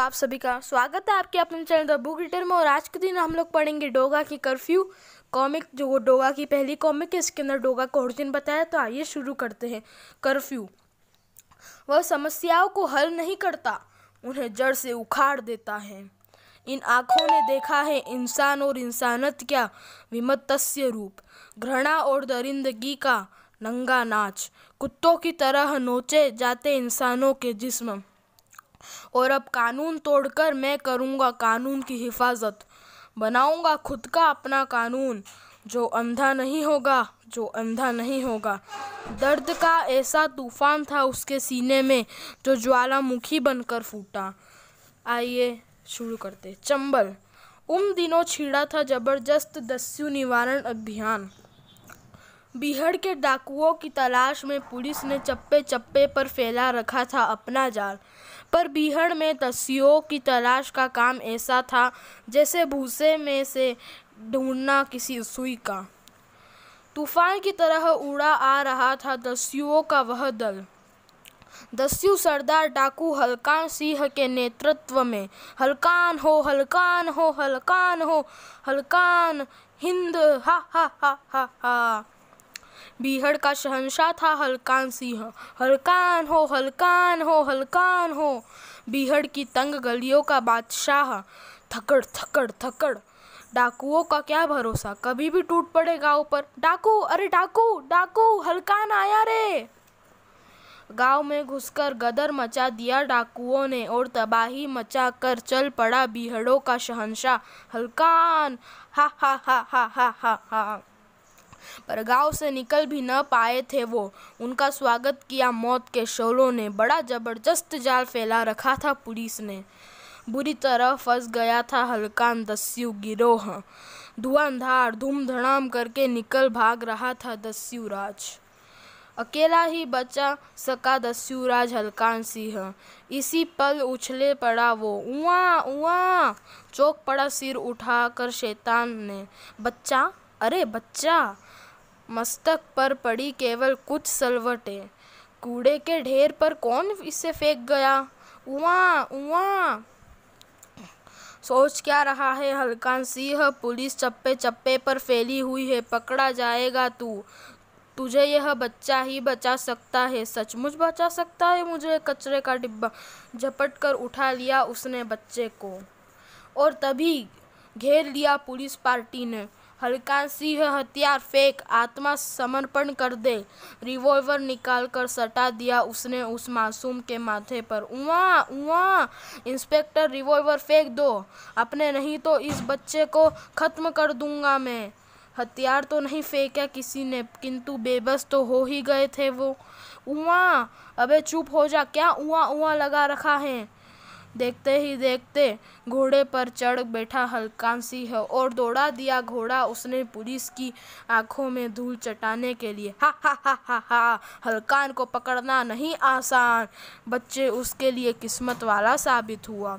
दोस्तों आप सभी का स्वागत है आपके अपने चैनल द बुक रिटर में और आज के दिन हम लोग पढ़ेंगे डोगा की कर्फ्यू कॉमिक जो वो डोगा की पहली कॉमिक है इसके अंदर डोगा का ओरिजिन बताया तो आइए शुरू करते हैं कर्फ्यू वह समस्याओं को हल नहीं करता उन्हें जड़ से उखाड़ देता है इन आँखों ने देखा है इंसान और इंसानत क्या विमत्स्य रूप घृणा और दरिंदगी का नंगा नाच कुत्तों की तरह नोचे जाते इंसानों के जिस्म और अब कानून तोड़कर मैं करूँगा कानून की हिफाजत बनाऊंगा खुद का अपना कानून जो अंधा नहीं होगा जो अंधा नहीं होगा दर्द का ऐसा तूफान था उसके सीने में जो ज्वालामुखी बनकर फूटा आइए शुरू करते चंबल उन दिनों छिड़ा था जबरदस्त दस्यु निवारण अभियान बीहड़ के डाकुओं की तलाश में पुलिस ने चप्पे चप्पे पर फैला रखा था अपना जाल पर बीहड़ में दस्युओं की तलाश का काम ऐसा था जैसे भूसे में से ढूंढना किसी सुई का तूफान की तरह उड़ा आ रहा था दस्युओं का वह दल दस्यु सरदार डाकू हलकान सिंह के नेतृत्व में हलकान हो हलकान हो हलकान हो हलकान हिंद हा हा हा हा हा बीहड़ का शहनशाह था हलकान सिंह हलकान हो हलकान हो हलकान हो बीहड़ की तंग गलियों का बादशाह थकड़ थकड़ थकड़ डाकुओं का क्या भरोसा कभी भी टूट पड़े गांव पर डाकू अरे डाकू डाकू हलकान आया रे गांव में घुसकर गदर मचा दिया डाकुओं ने और तबाही मचा कर चल पड़ा बीहड़ों का शहनशाह हलकान हा हा हा हा हा हा हा पर गांव से निकल भी न पाए थे वो उनका स्वागत किया मौत के शोलों ने बड़ा ज़बरदस्त जाल फैला रखा था पुलिस ने बुरी तरह फंस गया था हल्का दस्यु गिरोह धुआंधार धूमधड़ाम करके निकल भाग रहा था दस्यु राज अकेला ही बचा सका दस्युराज हलकान सिंह इसी पल उछले पड़ा वो उआ उआ चौक पड़ा सिर उठाकर शैतान ने बच्चा अरे बच्चा मस्तक पर पड़ी केवल कुछ सलवटें कूड़े के ढेर पर कौन इसे फेंक गया उआ उआ सोच क्या रहा है हलकान सिंह पुलिस चप्पे चप्पे पर फैली हुई है पकड़ा जाएगा तू तुझे यह बच्चा ही बचा सकता है सचमुच बचा सकता है मुझे कचरे का डिब्बा झपट कर उठा लिया उसने बच्चे को और तभी घेर लिया पुलिस पार्टी ने हल्का सिंह हथियार फेंक आत्मा समर्पण कर दे रिवॉल्वर निकाल कर सटा दिया उसने उस मासूम के माथे पर उआ उआ इंस्पेक्टर रिवॉल्वर फेंक दो अपने नहीं तो इस बच्चे को ख़त्म कर दूंगा मैं हथियार तो नहीं फेंका किसी ने किंतु बेबस तो हो ही गए थे वो उआ अबे चुप हो जा क्या उआ उआ लगा रखा है देखते ही देखते घोड़े पर चढ़ बैठा हल्कान सिंह और दौड़ा दिया घोड़ा उसने पुलिस की आंखों में धूल चटाने के लिए हा हा हा हा हा हल्कान को पकड़ना नहीं आसान बच्चे उसके लिए किस्मत वाला साबित हुआ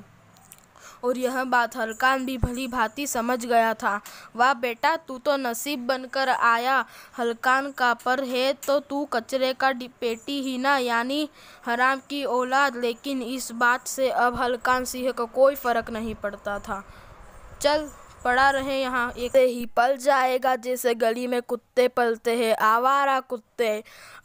और यह बात हल्कान भी भली भांति समझ गया था वाह बेटा तू तो नसीब बनकर आया हल्कान का पर है तो तू कचरे का पेटी ही ना यानी हराम की औलाद लेकिन इस बात से अब हलकान सिंह को कोई फ़र्क नहीं पड़ता था चल पड़ा रहे यहाँ एक ही पल जाएगा जैसे गली में कुत्ते पलते हैं आवारा कुत्ते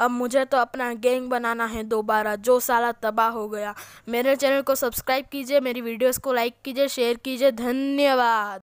अब मुझे तो अपना गैंग बनाना है दोबारा जो साला तबाह हो गया मेरे चैनल को सब्सक्राइब कीजिए मेरी वीडियोस को लाइक कीजिए शेयर कीजिए धन्यवाद